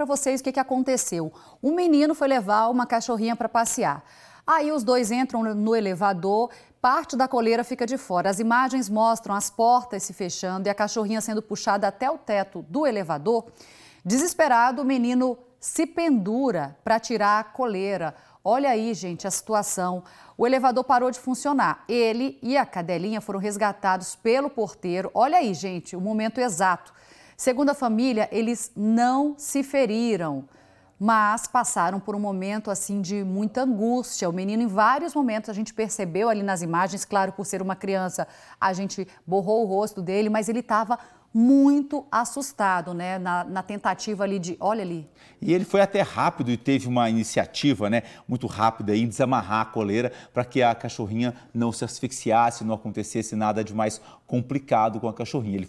para vocês o que, que aconteceu. Um menino foi levar uma cachorrinha para passear. Aí os dois entram no elevador, parte da coleira fica de fora. As imagens mostram as portas se fechando e a cachorrinha sendo puxada até o teto do elevador. Desesperado, o menino se pendura para tirar a coleira. Olha aí, gente, a situação. O elevador parou de funcionar. Ele e a cadelinha foram resgatados pelo porteiro. Olha aí, gente, o momento exato. Segundo a família, eles não se feriram, mas passaram por um momento assim de muita angústia. O menino, em vários momentos, a gente percebeu ali nas imagens, claro, por ser uma criança, a gente borrou o rosto dele, mas ele estava muito assustado, né? Na, na, tentativa ali de, olha ali. E ele foi até rápido e teve uma iniciativa, né? Muito rápida em desamarrar a coleira para que a cachorrinha não se asfixiasse, não acontecesse nada de mais complicado com a cachorrinha. Ele